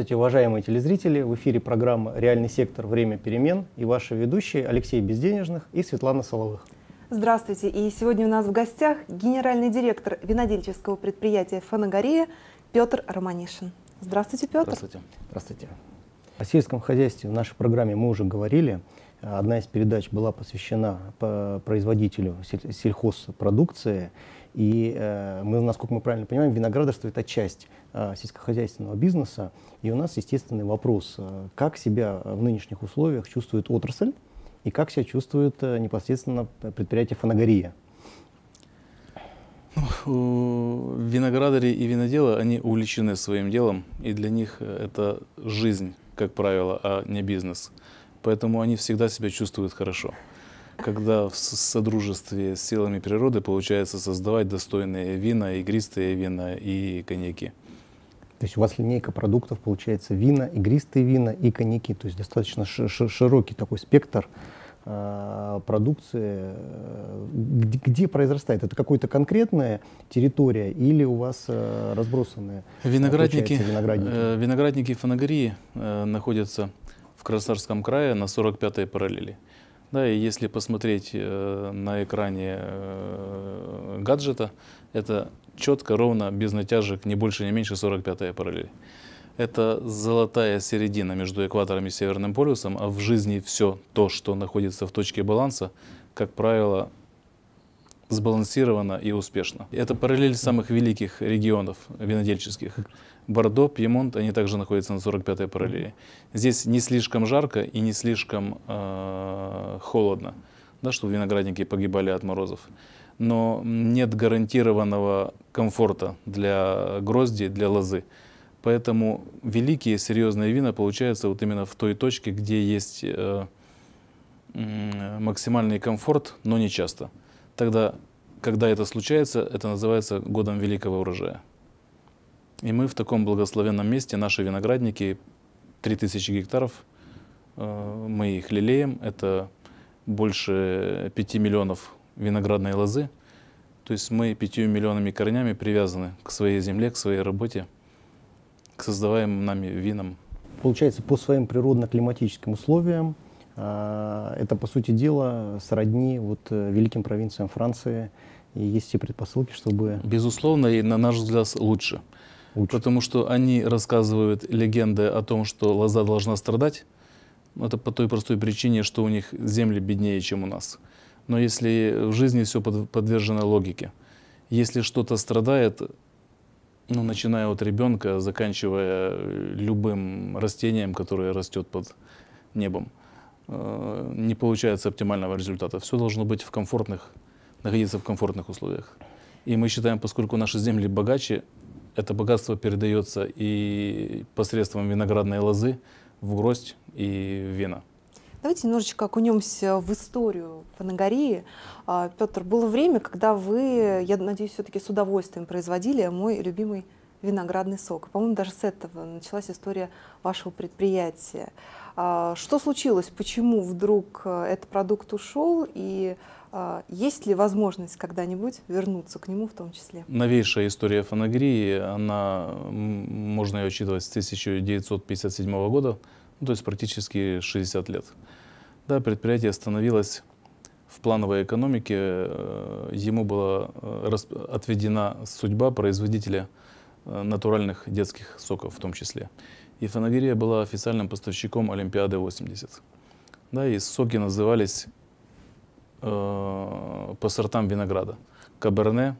Здравствуйте, уважаемые телезрители! В эфире программа «Реальный сектор. Время перемен» и ваши ведущие Алексей Безденежных и Светлана Соловых. Здравствуйте! И сегодня у нас в гостях генеральный директор винодельческого предприятия «Фанагория» Петр Романишин. Здравствуйте, Петр! Здравствуйте! Здравствуйте! О сельском хозяйстве в нашей программе мы уже говорили – Одна из передач была посвящена э, производителю сельхозпродукции. И э, мы, насколько мы правильно понимаем, виноградарство – это часть э, сельскохозяйственного бизнеса. И у нас естественный вопрос, как себя в нынешних условиях чувствует отрасль и как себя чувствует непосредственно предприятие «Фанагория». Ну, виноградари и виноделы, они увлечены своим делом, и для них это жизнь, как правило, а не бизнес. Поэтому они всегда себя чувствуют хорошо. Когда в содружестве с силами природы получается создавать достойные вина, игристые вина и коньяки. То есть у вас линейка продуктов, получается, вина, игристые вина и коньяки. То есть достаточно широкий такой спектр а, продукции. Э, где, где произрастает? Это какая-то конкретная территория или у вас э, разбросанные? А, виноградники, виноградники? Э, виноградники фанагории э, находятся в Краснодарском крае на 45-й параллели. Да, и если посмотреть э, на экране э, гаджета, это четко, ровно, без натяжек, не больше, не меньше 45-я параллели. Это золотая середина между экватором и Северным полюсом, а в жизни все то, что находится в точке баланса, как правило, сбалансировано и успешно. Это параллель самых великих регионов винодельческих. Бордо, Пьемонт, они также находятся на 45-й параллели. Здесь не слишком жарко и не слишком э, холодно, да, чтобы виноградники погибали от морозов. Но нет гарантированного комфорта для грозди, для лозы. Поэтому великие серьезные вина получаются вот именно в той точке, где есть э, максимальный комфорт, но не часто. Тогда, когда это случается, это называется годом великого урожая. И мы в таком благословенном месте, наши виноградники, 3000 гектаров, э, мы их лелеем, это больше 5 миллионов виноградной лозы. То есть мы 5 миллионами корнями привязаны к своей земле, к своей работе, к создаваемым нами винам. Получается, по своим природно-климатическим условиям, э, это, по сути дела, сродни вот э, великим провинциям Франции, и есть все предпосылки, чтобы... Безусловно, и на наш взгляд лучше учат. Потому что они рассказывают легенды о том, что лоза должна страдать. Ну, это по той простой причине, что у них земли беднее, чем у нас. Но если в жизни все подвержено логике, если что-то страдает, ну, начиная от ребенка, заканчивая э, любым растением, которое растет под небом, э, не получается оптимального результата. Все должно быть в комфортных, находиться в комфортных условиях. И мы считаем, поскольку наши земли богаче, это богатство передается и посредством виноградной лозы в гроздь и в вина. Давайте немножечко окунемся в историю фанагории. А, Петр, было время, когда вы, я надеюсь, все-таки с удовольствием производили мой любимый виноградный сок. По-моему, даже с этого началась история вашего предприятия. А, что случилось? Почему вдруг э, этот продукт ушел? И а, есть ли возможность когда-нибудь вернуться к нему в том числе? Новейшая история Фанагрии, она, можно ее учитывать с 1957 года, ну, то есть практически 60 лет. Да, предприятие остановилось в плановой экономике, э, ему была э, отведена судьба производителя э, натуральных детских соков в том числе. И Фанагрия была официальным поставщиком Олимпиады 80. Да, и соки назывались э, по сортам винограда. Каберне,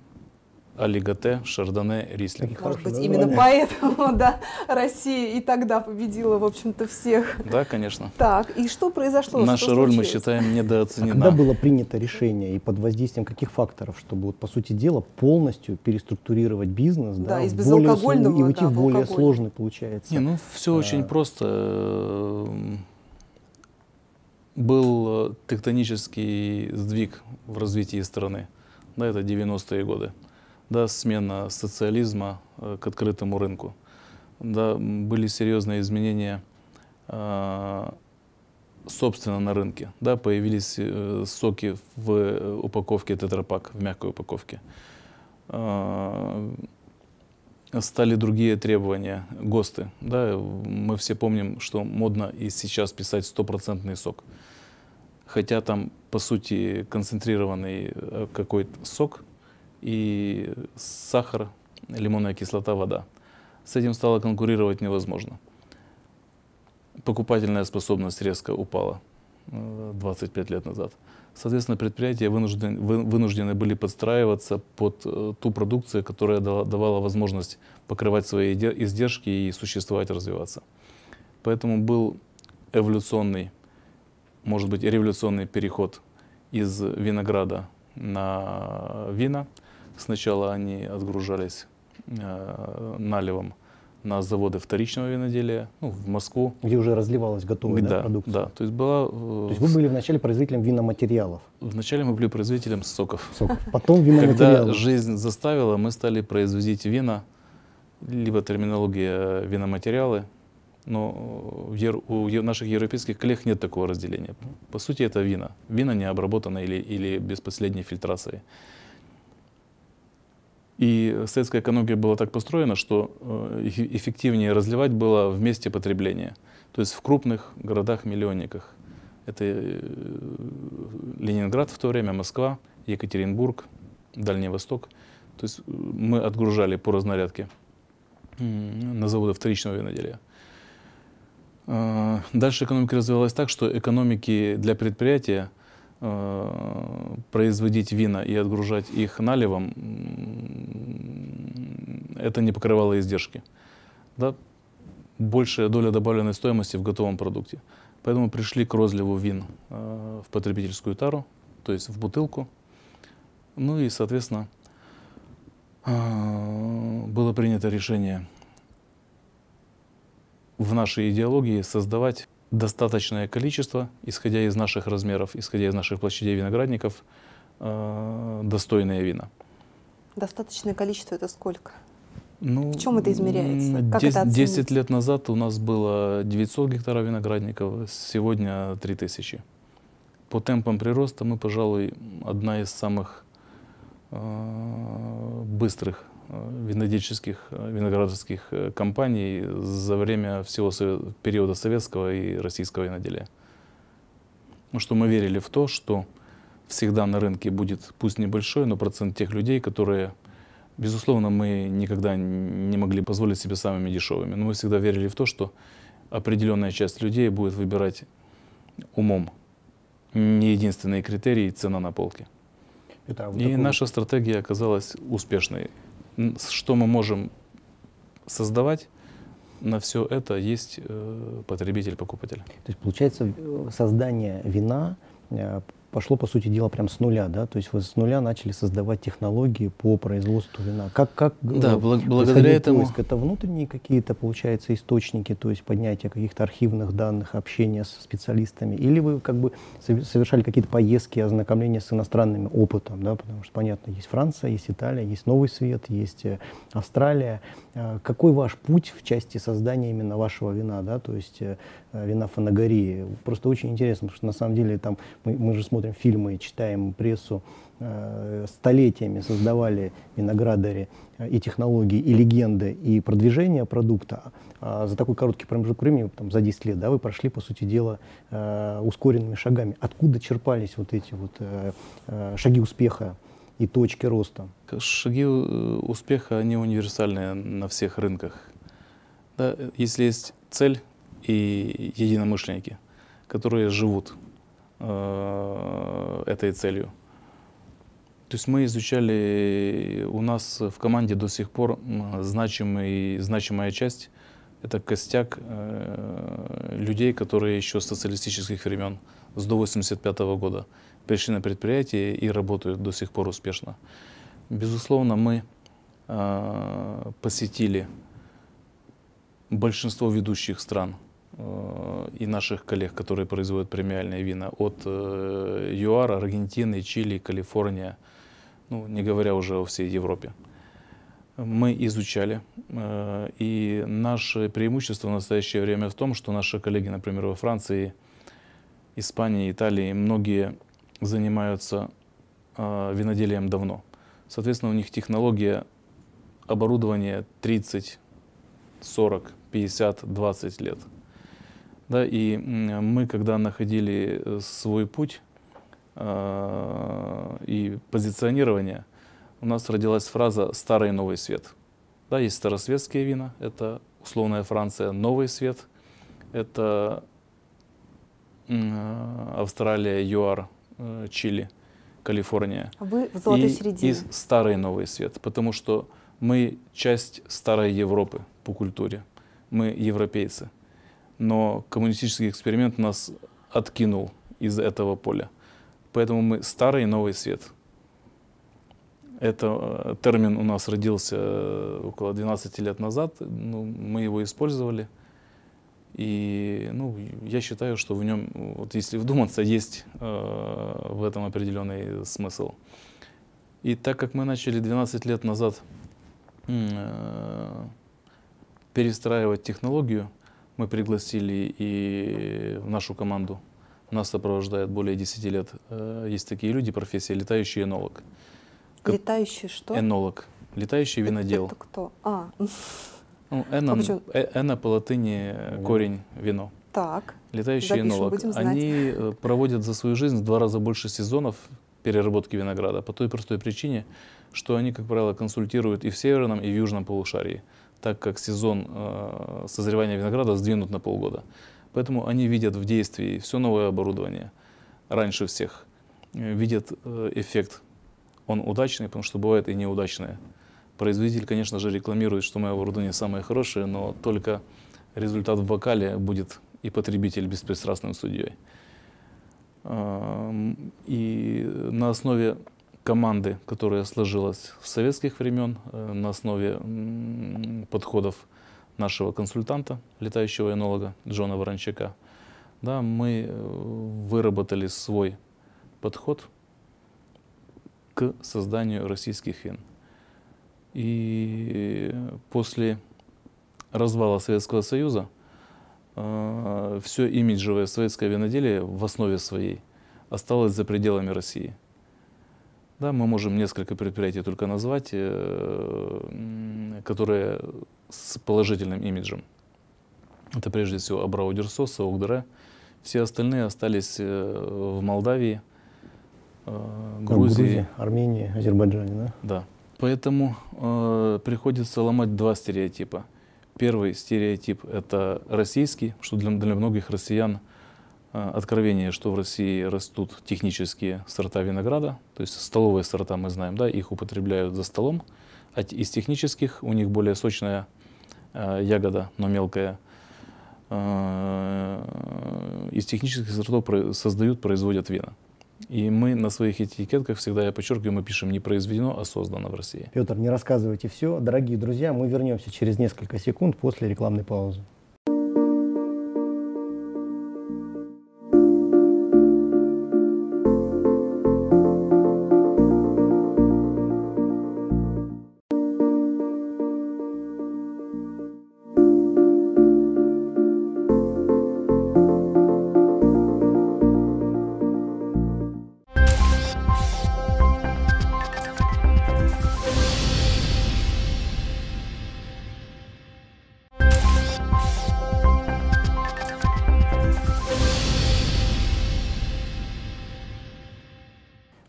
Алигате, Шардоне, Рислинг. Может быть, именно поэтому да, Россия и тогда победила, в общем-то, всех. Да, конечно. Так, и что произошло? Наша что роль, случилось? мы считаем, недооценена. А когда было принято решение и под воздействием каких факторов, чтобы, вот, по сути дела, полностью переструктурировать бизнес, да, да из более и уйти да, в более сложный, получается? Не, ну, все а... очень просто. тектонический сдвиг в развитии страны. Да, это 90-е годы. Да, смена социализма э, к открытому рынку. Да, были серьезные изменения э, собственно на рынке. Да, появились э, соки в упаковке тетрапак, в мягкой упаковке. стали другие требования, ГОСТы. Да, мы все помним, что модно и сейчас писать стопроцентный сок хотя там, по сути, концентрированный э, какой-то сок и сахар, лимонная кислота, вода. С этим стало конкурировать невозможно. Покупательная способность резко упала 25 э, лет назад. Соответственно, предприятия вынуждены, вынуждены были подстраиваться под э, ту продукцию, которая давала возможность покрывать свои издержки и существовать, развиваться. Поэтому был эволюционный может быть, революционный переход из винограда на вина. Сначала они отгружались э, наливом на заводы вторичного виноделия, ну, в Москву. Где уже разливалась готовая да, да, продукция. Да, то есть была... Э, то есть вы были вначале производителем виноматериалов? Вначале мы были производителем соков. Соков, потом виноматериалов. Когда жизнь заставила, мы стали производить вина, либо терминология э, виноматериалы, но э, у наших европейских коллег нет такого разделения. По сути, это вина. Вина не обработана или, или без последней фильтрации. И советская экономика была так построена, что э, эффективнее разливать было в месте потребления, то есть в крупных городах-миллионниках. Это э, Ленинград в то время, Москва, Екатеринбург, Дальний Восток. То есть мы отгружали по разнарядке на заводы вторичного виноделия. А, дальше экономика развивалась так, что экономики для предприятия а, производить вина и отгружать их наливом, это не покрывало издержки. Да? Большая доля добавленной стоимости в готовом продукте. Поэтому пришли к розливу вин а, в потребительскую тару, то есть в бутылку. Ну и, соответственно, было принято решение в нашей идеологии создавать достаточное количество, исходя из наших размеров, исходя из наших площадей виноградников, э, достойные вина. Достаточное количество это сколько? Ну, в чем это измеряется? Как 10, это 10 лет назад у нас было 900 гектаров виноградников, сегодня 3000. По темпам прироста мы, пожалуй, одна из самых э, быстрых Э, винодельческих, э, виноградарских э, компаний за время всего периода советского и российского виноделия. Ну, что мы верили в то, что всегда на рынке будет, пусть небольшой, но процент тех людей, которые, безусловно, мы никогда не могли позволить себе самыми дешевыми, но мы всегда верили в то, что определенная часть людей будет выбирать умом. Не единственные критерии цена на полке. Это, а вот и такой... наша стратегия оказалась успешной что мы можем создавать, на все это есть э, потребитель-покупатель. То есть получается э, создание вина э, пошло, по сути дела, прям с нуля, да? То есть вы с нуля начали создавать технологии по производству вина. Как, как э, да, благодаря этому... поиск? Это внутренние какие-то, получается, источники, то есть поднятие каких-то архивных данных, общение с специалистами? Или вы как бы совершали какие-то поездки, ознакомления с иностранным опытом, да? Потому что, понятно, есть Франция, есть Италия, есть Новый Свет, есть э, Австралия. А какой ваш путь в части создания именно вашего вина, да? То есть э, вина фанагории? Просто очень интересно, потому что на самом деле там мы, мы же смотрим смотрим фильмы читаем прессу, э, столетиями создавали виноградари э, и технологии, и легенды, и продвижение продукта, а за такой короткий промежуток времени, там, за 10 лет, да, вы прошли, по сути дела, э, ускоренными шагами. Откуда черпались вот эти вот шаги успеха и точки роста? Шаги успеха, они универсальные на всех рынках. Да, если есть цель и единомышленники, которые живут – Э, этой целью. То есть мы изучали, у нас в команде до сих пор значимый, значимая часть – это костяк э, людей, которые еще с социалистических времен, с до 1985 года, пришли на предприятие и работают до сих пор успешно. Безусловно, мы э, посетили большинство ведущих стран – Э, и наших коллег, которые производят премиальные вина, от э, ЮАР, Аргентины, Чили, Калифорния, ну, не говоря уже о всей Европе. Мы изучали, э, и наше преимущество в настоящее время в том, что наши коллеги, например, во Франции, Испании, Италии, многие занимаются виноделием давно. Соответственно, у них технология оборудования 30, 40, 50, 20 лет – да, и мы, когда находили э, свой путь э, и позиционирование, у нас родилась фраза «старый новый свет». Да, есть старосветские вина, это условная Франция, новый свет, это э, Австралия, ЮАР, э, Чили, Калифорния. А вы в золотой и, середине. И старый новый свет, потому что мы часть старой Европы по культуре, мы европейцы – но коммунистический эксперимент нас откинул из этого поля. Поэтому мы старый и новый свет. Это э, термин у нас родился э, около 12 лет назад, ну, мы его использовали. И ну, я считаю, что в нем, вот если вдуматься, есть э, в этом определенный смысл. И так как мы начали 12 лет назад э, перестраивать технологию, мы пригласили и в нашу команду. Нас сопровождает более 10 лет. Э, есть такие люди, профессия летающий энолог. Летающий что? Энолог. Летающий винодел. Это, кто? А. Ну, эна, «Э», эна по латыни э, корень вино. Так. Летающий Запишем, энолог. Они проводят за свою жизнь в два раза больше сезонов переработки винограда по той простой причине, что они, как правило, консультируют и в северном, и в южном полушарии так как сезон э, созревания винограда сдвинут на полгода. Поэтому они видят в действии все новое оборудование раньше всех, э, видят э, эффект. Он удачный, потому что бывает и неудачное. Производитель, конечно же, рекламирует, что мое оборудование самое хорошее, но только результат в бокале будет и потребитель беспристрастным судьей. И на основе команды, которая сложилась в советских времен э, на основе подходов нашего консультанта, летающего энолога Джона Ворончака, да, мы э, выработали свой подход к созданию российских вин. И после развала Советского Союза э, все имиджевое советское виноделие в основе своей осталось за пределами России – да, мы можем несколько предприятий только назвать, э, которые с положительным имиджем. Это прежде всего Абраудерсос, Огдере. Все остальные остались э, в Молдавии, э, Грузии. Грузии, Армении, Азербайджане, да? Да. Поэтому э, приходится ломать два стереотипа. Первый стереотип – это российский, что для, для многих россиян – Э, откровение, что в России растут технические сорта винограда, то есть столовые сорта мы знаем, да, их употребляют за столом. А из технических у них более сочная э, ягода, но мелкая. Э, из технических сортов создают, производят вина. И мы на своих этикетках всегда, я подчеркиваю, мы пишем не произведено, а создано в России. Петр, не рассказывайте все. Дорогие друзья, мы вернемся через несколько секунд после рекламной паузы.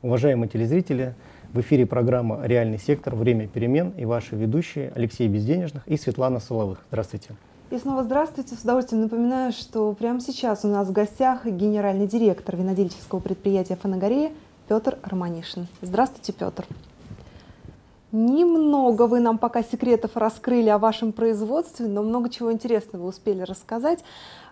Уважаемые телезрители, в эфире программа «Реальный сектор. Время перемен» и ваши ведущие Алексей Безденежных и Светлана Соловых. Здравствуйте. И снова здравствуйте. С удовольствием напоминаю, что прямо сейчас у нас в гостях генеральный директор винодельческого предприятия «Фанагорея» Петр Романишин. Здравствуйте, Петр. Немного вы нам пока секретов раскрыли о вашем производстве, но много чего интересного успели рассказать.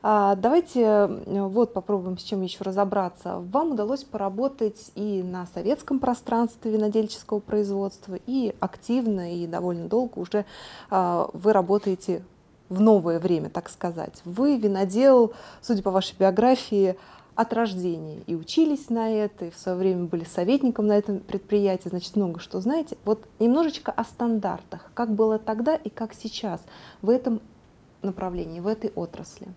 А, давайте э, вот попробуем с чем еще разобраться. Вам удалось поработать и на советском пространстве винодельческого производства, и активно, и довольно долго уже а, вы работаете в новое время, так сказать. Вы винодел, судя по вашей биографии, от рождения и учились на это, и в свое время были советником на этом предприятии, значит, много что знаете. Вот немножечко о стандартах, как было тогда и как сейчас в этом направлении, в этой отрасли.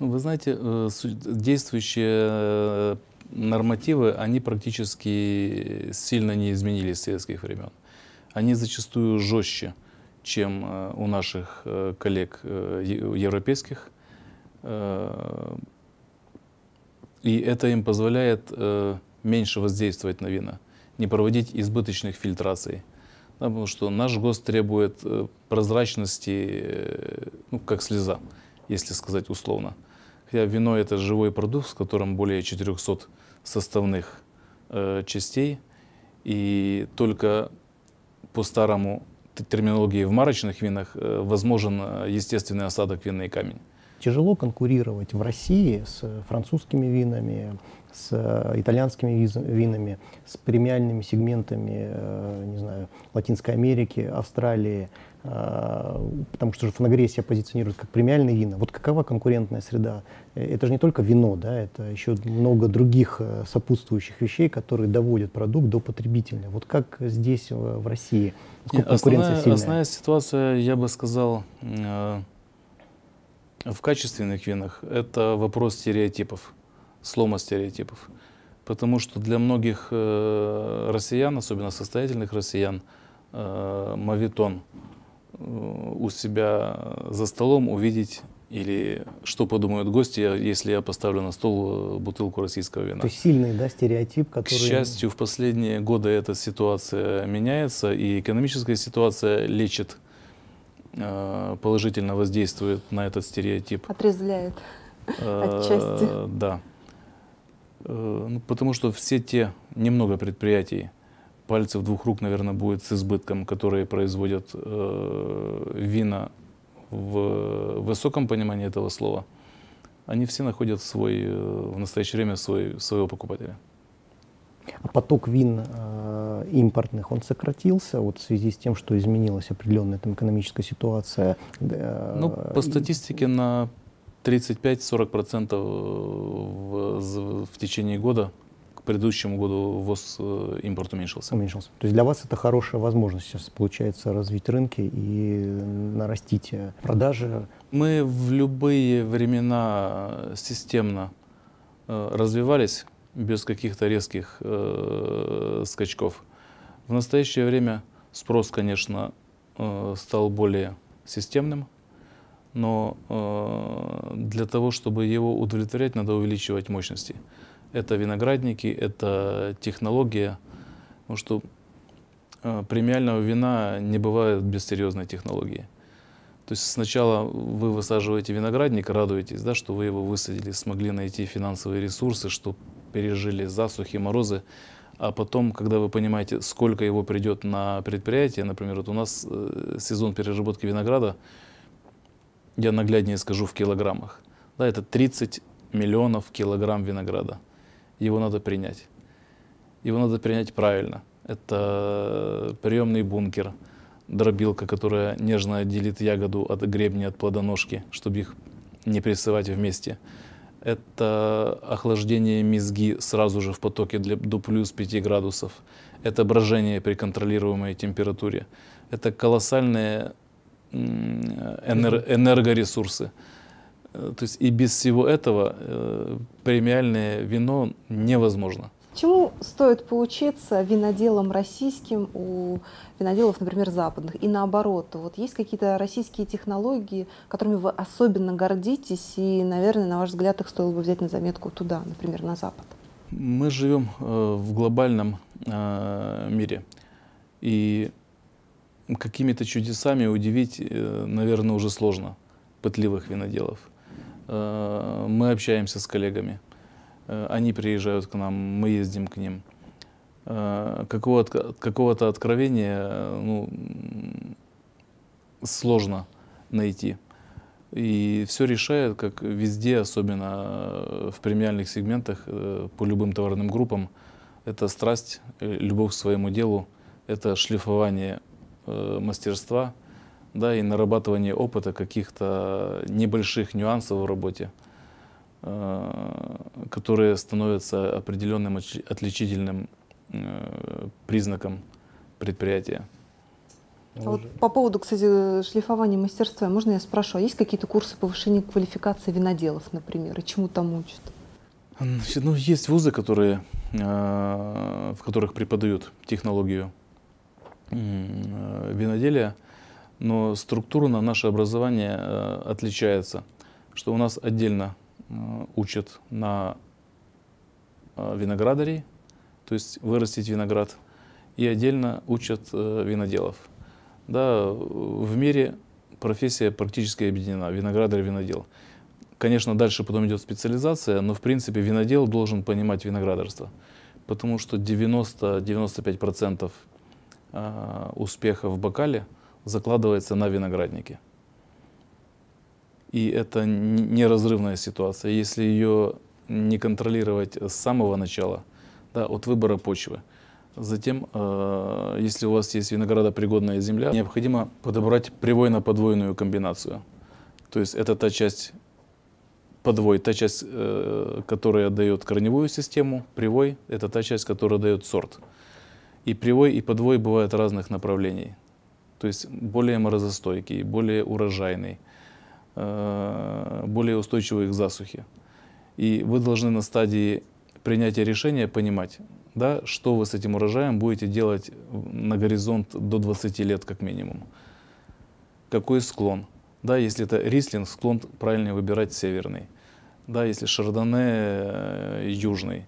Ну, вы знаете, э, действующие э, нормативы, они практически сильно не изменились с советских времен. Они зачастую жестче, чем э, у наших коллег европейских и это им позволяет э, меньше воздействовать на вина, не проводить избыточных фильтраций. Да, потому что наш ГОСТ требует э, прозрачности, э, ну, как слеза, если сказать условно. Хотя вино – это живой продукт, с которым более 400 составных э, частей. И только по старому терминологии в марочных винах э, возможен э, естественный осадок винный камень тяжело конкурировать в России с французскими винами, с э, итальянскими винами, с премиальными сегментами, э, не знаю, Латинской Америки, Австралии, э, потому что же фоногрессия позиционирует как премиальные вина. Вот какова конкурентная среда? Это же не только вино, да, это еще много других сопутствующих вещей, которые доводят продукт до потребителя. Вот как здесь в России? Основная, основная ситуация, я бы сказал, в качественных винах это вопрос стереотипов, слома стереотипов. Потому что для многих э, россиян, особенно состоятельных россиян, э, мавитон э, у себя за столом увидеть или что подумают гости, если я поставлю на стол бутылку российского вина. То есть сильный да, стереотип, который... К счастью, в последние годы эта ситуация меняется, и экономическая ситуация лечит Э, положительно воздействует на этот стереотип. Отрезвляет э, отчасти. Да. Э, ну, потому что все те немного предприятий, пальцев двух рук, наверное, будет с избытком, которые производят вина в высоком понимании этого слова, они все находят свой, в настоящее время свой, своего покупателя. Поток вин э, импортных, он сократился вот в связи с тем, что изменилась определенная там, экономическая ситуация. Э, ну, по статистике на 35-40% э, в, в течение года к предыдущему году ВОЗ э, импорт уменьшился. Уменьшился. То есть для вас это хорошая возможность сейчас, получается, развить рынки и нарастить э, продажи? Мы в любые времена системно развивались без каких-то резких э, скачков. В настоящее время спрос, конечно, э, стал более системным, но э, для того, чтобы его удовлетворять, надо увеличивать мощности. Это виноградники, это технология, потому что э, премиального вина не бывает без серьезной технологии. То есть сначала вы высаживаете виноградник, радуетесь, да, что вы его высадили, смогли найти финансовые ресурсы, что пережили засухи, морозы, а потом, когда вы понимаете, сколько его придет на предприятие, например, вот у нас э, сезон переработки винограда, я нагляднее скажу в килограммах, да, это 30 миллионов килограмм винограда. Его надо принять. Его надо принять правильно. Это приемный бункер, дробилка, которая нежно делит ягоду от гребня, от плодоножки, чтобы их не прессовать вместе это охлаждение мезги сразу же в потоке для, до плюс 5 градусов, это брожение при контролируемой температуре, это колоссальные энер, энергоресурсы. Э, то есть и без всего этого э, премиальное вино невозможно. Чему стоит поучиться виноделам российским у виноделов, например, западных? И наоборот, вот есть какие-то российские технологии, которыми вы особенно гордитесь, и, наверное, на ваш взгляд, их стоило бы взять на заметку туда, например, на Запад? Мы живем э, в глобальном э, мире, и какими-то чудесами удивить, э, наверное, уже сложно пытливых виноделов. Мы общаемся с коллегами – Э, они приезжают к нам, мы ездим к ним. Э, какого-то какого откровения ну, сложно найти. И все решает, как везде, особенно э, в премиальных сегментах, по любым товарным группам, это страсть, любовь к своему делу, это шлифование мастерства, да, и нарабатывание опыта каких-то небольших нюансов в работе. Э, которые становятся определенным отличительным э, признаком предприятия. А вот по поводу, кстати, шлифования мастерства, можно я спрошу, а есть какие-то курсы повышения квалификации виноделов, например, и чему там учат? Значит, ну, есть вузы, которые, э, в которых преподают технологию виноделия, но структурно наше образование отличается, что у нас отдельно Э, учат на э, виноградарей, то есть вырастить виноград, и отдельно учат э, виноделов. Да, в мире профессия практически объединена, виноградарь, винодел. Конечно, дальше потом идет специализация, но в принципе винодел должен понимать виноградарство, потому что 90-95% успеха в бокале закладывается на винограднике. И это неразрывная ситуация. Если ее не контролировать с самого начала, да, от выбора почвы, затем, э, если у вас есть виноградопригодная земля, необходимо подобрать привойно-подвойную комбинацию. То есть это та часть подвой, та часть, э, которая дает корневую систему, привой – это та часть, которая дает сорт. И привой, и подвой бывают разных направлений. То есть более морозостойкий, более урожайный – Э, более устойчивы к засухе. И вы должны на стадии принятия решения понимать, да, что вы с этим урожаем будете делать на горизонт до 20 лет как минимум. Какой склон? Да, если это рислинг, склон правильно выбирать северный. Да, если шардоне, э, южный.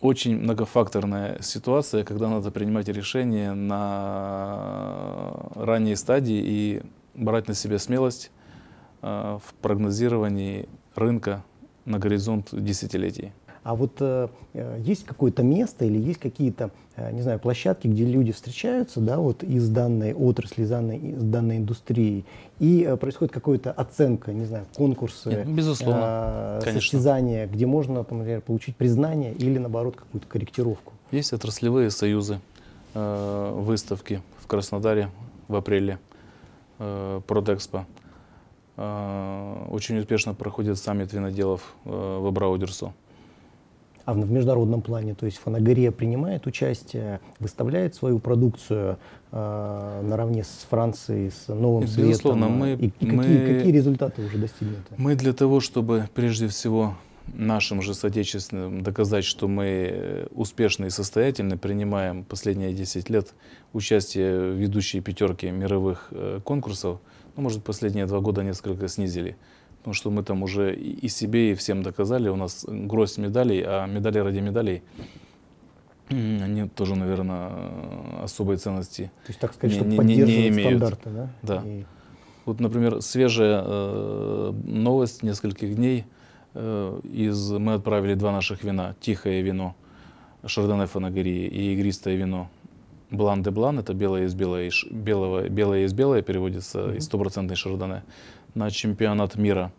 Очень многофакторная ситуация, когда надо принимать решение на ранней стадии и брать на себя смелость э, в прогнозировании рынка на горизонт десятилетий. А вот э, э, есть какое-то место или есть какие-то, э, не знаю, площадки, где люди встречаются, да, вот из данной отрасли, из данной, из данной индустрии, и э, происходит какая-то оценка, не знаю, конкурсы, Нет, ну, безусловно, э, состязания, где можно, например, получить признание или, наоборот, какую-то корректировку? Есть отраслевые союзы, э, выставки в Краснодаре в апреле – Э, Продэкспо. Э, очень успешно проходит саммит виноделов э, в Абраудерсу. А в международном плане, то есть Фанагория принимает участие, выставляет свою продукцию э, наравне с Францией, с Новым Безусловно, Светом? Мы, и, и какие, мы, какие результаты уже достигнуты? Мы для того, чтобы прежде всего нашим же соотечественным доказать, что мы э, успешно и состоятельно принимаем последние 10 лет участие в ведущей пятерке мировых э, конкурсов, ну, может, последние два года несколько снизили. Потому что мы там уже и себе, и всем доказали. У нас гроздь медалей, а медали ради медалей они тоже, наверное, особой ценности. То есть, так сказать, не, что не, не имеют. стандарты, да? Да. И... Вот, например, свежая э, новость нескольких дней – из, мы отправили два наших вина. Тихое вино, Шардоне Фанагории, и игристое вино, Блан де Блан, это белое из белое, белого, белое из белое переводится, mm -hmm. и стопроцентный Шардоне, на чемпионат мира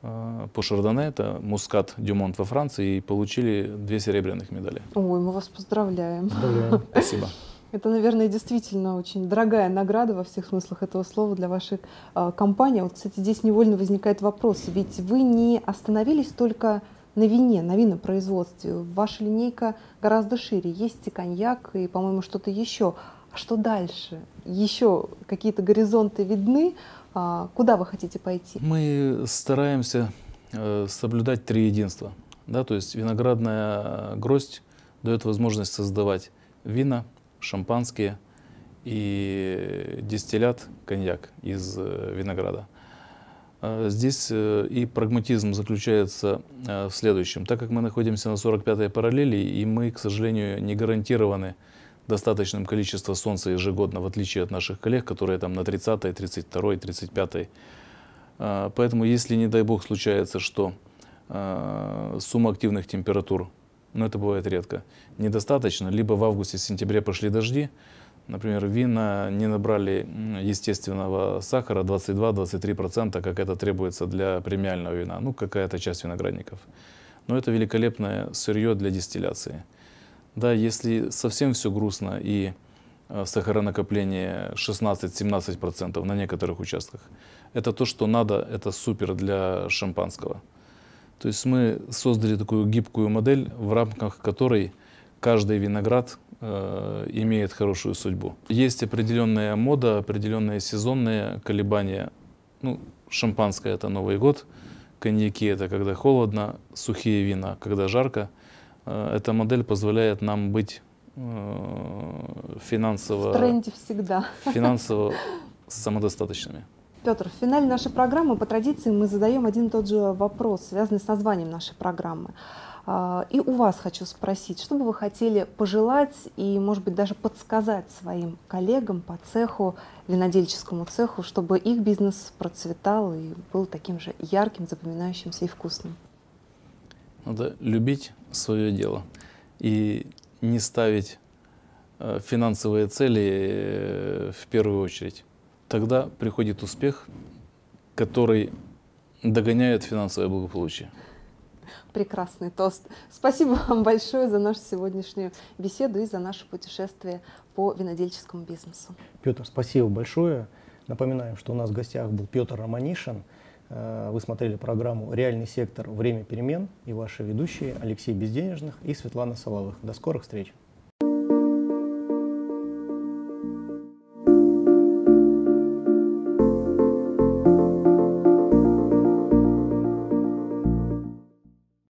по Шардоне, это Мускат Дюмонт во Франции, и получили две серебряных медали. Ой, мы вас поздравляем. поздравляем. Спасибо. Это, наверное, действительно очень дорогая награда во всех смыслах этого слова для вашей э, компании. Вот, кстати, здесь невольно возникает вопрос, ведь вы не остановились только на вине, на винопроизводстве. Ваша линейка гораздо шире. Есть и коньяк, и, по-моему, что-то еще. А что дальше? Еще какие-то горизонты видны? А, куда вы хотите пойти? Мы стараемся э, соблюдать три единства. Да, то есть виноградная э, гроздь дает возможность создавать вина – шампанские и дистиллят коньяк из э, винограда. Э, здесь э, и прагматизм заключается в следующем. Так как мы находимся на 45-й параллели, и мы, к сожалению, не гарантированы достаточным количеством солнца ежегодно, в отличие от наших коллег, которые там на 30-й, 32-й, 35-й. Поэтому, если, не дай бог, случается, что сумма активных температур но это бывает редко, недостаточно. Либо в августе-сентябре пошли дожди, например, вина не набрали естественного сахара 22-23%, как это требуется для премиального вина, ну какая-то часть виноградников. Но это великолепное сырье для дистилляции. Да, если совсем все грустно и э, сахаронакопление 16-17% на некоторых участках, это то, что надо, это супер для шампанского. То есть мы создали такую гибкую модель, в рамках которой каждый виноград э, имеет хорошую судьбу. Есть определенная мода, определенные сезонные колебания. Ну, шампанское – это Новый год, коньяки – это когда холодно, сухие вина – когда жарко. Э, эта модель позволяет нам быть э, финансово… В тренде всегда. Финансово самодостаточными. Петр, в финале нашей программы по традиции мы задаем один и тот же вопрос, связанный с названием нашей программы. А, и у вас хочу спросить, что бы вы хотели пожелать и, может быть, даже подсказать своим коллегам по цеху, винодельческому цеху, чтобы их бизнес процветал и был таким же ярким, запоминающимся и вкусным? Надо любить свое дело и не ставить э, финансовые цели э, в первую очередь тогда приходит успех, который догоняет финансовое благополучие. Прекрасный тост. Спасибо вам большое за нашу сегодняшнюю беседу и за наше путешествие по винодельческому бизнесу. Петр, спасибо большое. Напоминаем, что у нас в гостях был Петр Романишин. Э, вы смотрели программу «Реальный сектор. Время перемен» и ваши ведущие Алексей Безденежных и Светлана Соловых. До скорых встреч!